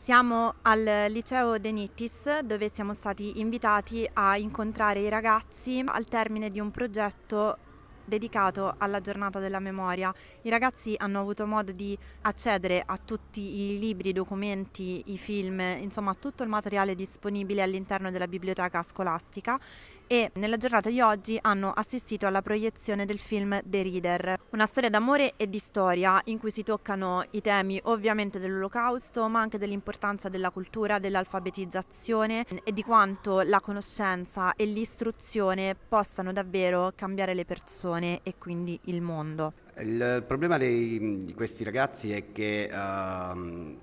Siamo al liceo Denitis dove siamo stati invitati a incontrare i ragazzi al termine di un progetto dedicato alla giornata della memoria. I ragazzi hanno avuto modo di accedere a tutti i libri, i documenti, i film, insomma tutto il materiale disponibile all'interno della biblioteca scolastica e nella giornata di oggi hanno assistito alla proiezione del film The Reader, una storia d'amore e di storia in cui si toccano i temi ovviamente dell'olocausto ma anche dell'importanza della cultura, dell'alfabetizzazione e di quanto la conoscenza e l'istruzione possano davvero cambiare le persone e quindi il mondo. Il problema dei, di questi ragazzi è che uh,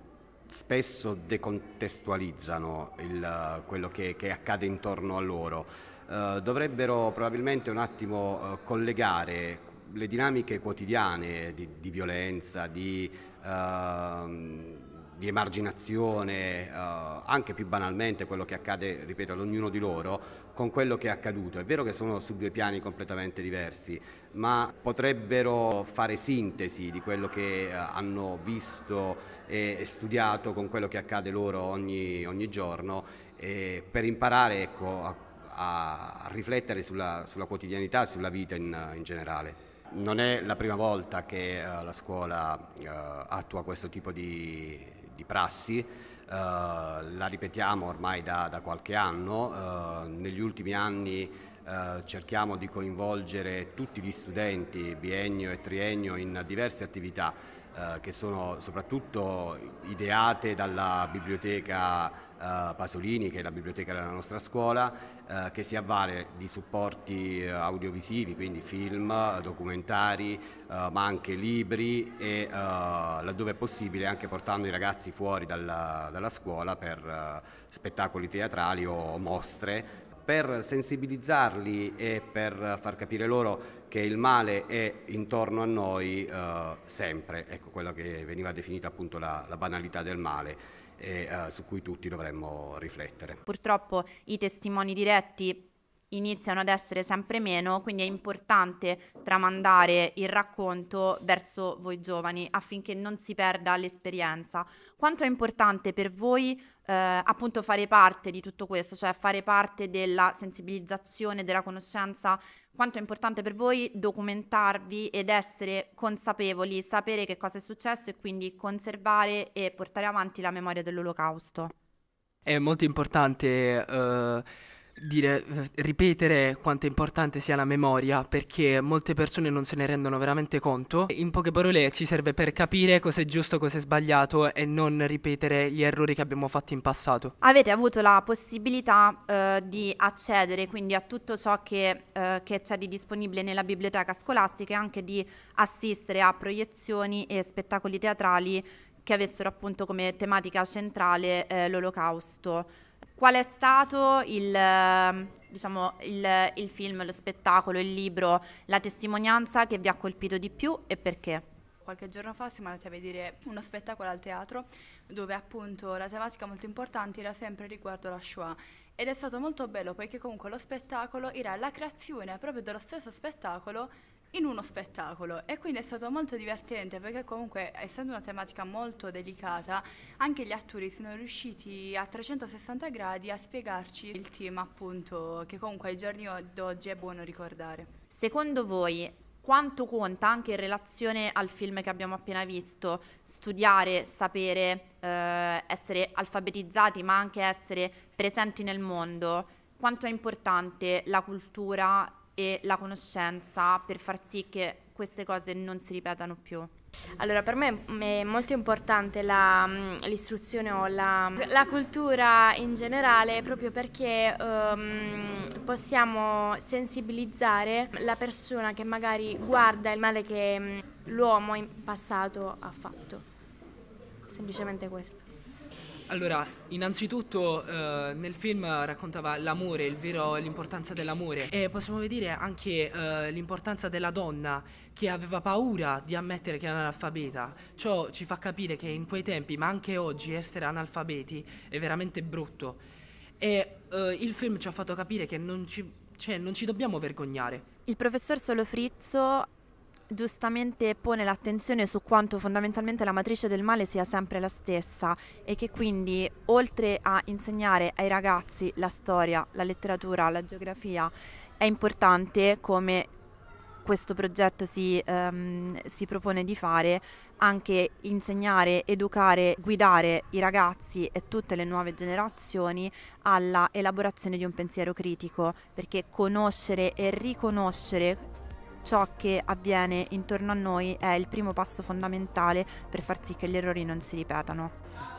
spesso decontestualizzano il, quello che, che, accade intorno a loro. Eh, dovrebbero probabilmente un attimo eh, collegare le dinamiche quotidiane di, di violenza, di, eh, di emarginazione, eh, anche più banalmente quello che accade, ripeto, ad ognuno di loro, con quello che è accaduto. È vero che sono su due piani completamente diversi, ma potrebbero fare sintesi di quello che eh, hanno visto e, studiato con quello che accade loro ogni, ogni giorno eh, per imparare ecco, a, a, riflettere sulla, sulla quotidianità e sulla vita in, in generale. Non è la prima volta che uh, la scuola uh, attua questo tipo di, di prassi, eh, la ripetiamo ormai da, da qualche anno, eh, negli ultimi anni eh, cerchiamo di coinvolgere tutti gli studenti, biennio e triennio, in diverse attività eh, che sono soprattutto ideate dalla biblioteca eh, Pasolini, che è la biblioteca della nostra scuola, eh, che si avvale di supporti eh, audiovisivi, quindi film, documentari, eh, ma anche libri e laddove è possibile anche portando i ragazzi fuori dalla, dalla scuola per spettacoli teatrali o mostre per sensibilizzarli e per far capire loro che il male è intorno a noi eh, sempre, ecco quella che veniva definita appunto la, la banalità del male e eh, su cui tutti dovremmo riflettere. Purtroppo i testimoni diretti iniziano ad essere sempre meno, quindi è importante tramandare il racconto verso voi giovani affinché non si perda l'esperienza. Quanto è importante per voi eh, appunto fare parte di tutto questo, cioè fare parte della sensibilizzazione, della conoscenza, quanto è importante per voi documentarvi ed essere consapevoli, sapere che cosa è successo e quindi conservare e portare avanti la memoria dell'olocausto? È molto importante eh dire, ripetere quanto importante sia la memoria perché molte persone non se ne rendono veramente conto. In poche parole ci serve per capire cosa è giusto, cosa è sbagliato e non ripetere gli errori che abbiamo fatto in passato. Avete avuto la possibilità eh, di accedere quindi a tutto ciò che, eh, che c'è di disponibile nella biblioteca scolastica e anche di assistere a proiezioni e spettacoli teatrali che avessero appunto come tematica centrale eh, l'olocausto. Qual è stato il, ehm, diciamo, il, il, film, lo spettacolo, il libro, la testimonianza che vi ha colpito di più e perché? Qualche giorno fa siamo andati a vedere uno spettacolo al teatro dove appunto la tematica molto importante era sempre riguardo la Shoah ed è stato molto bello poiché comunque lo spettacolo era la creazione proprio dello stesso spettacolo in uno spettacolo e quindi è stato molto divertente perché comunque essendo una tematica molto delicata anche gli attori sono riusciti a 360 gradi a spiegarci il team appunto che comunque ai giorni d'oggi è buono ricordare. Secondo voi quanto conta anche in relazione al film che abbiamo appena visto, studiare, sapere, eh, essere alfabetizzati, ma anche essere presenti nel mondo, quanto è importante la cultura e la conoscenza per far sì che queste cose non si ripetano più. Allora, per me è molto importante la, mm, l'istruzione o la, mm, la, cultura in generale proprio perché um, possiamo sensibilizzare la persona che magari guarda il male che mm, l'uomo in passato ha fatto. Semplicemente questo. Allora, innanzitutto eh, nel film raccontava l'amore, l'importanza dell'amore e possiamo vedere anche eh, l'importanza della donna che aveva paura di ammettere che era analfabeta. Ciò ci fa capire che in quei tempi, ma anche oggi, essere analfabeti è veramente brutto. E eh, il film ci ha fatto capire che non ci, cioè, non ci dobbiamo vergognare. Il professor Solofrizzo giustamente pone l'attenzione su quanto fondamentalmente la matrice del male sia sempre la stessa e che quindi oltre a insegnare ai ragazzi la storia, la letteratura, la geografia, è importante come questo progetto si, um, si, propone di fare anche insegnare, educare, guidare i ragazzi e tutte le nuove generazioni alla elaborazione di un pensiero critico, perché conoscere e riconoscere ciò che avviene intorno a noi è il primo passo fondamentale per far sì che gli errori non si ripetano.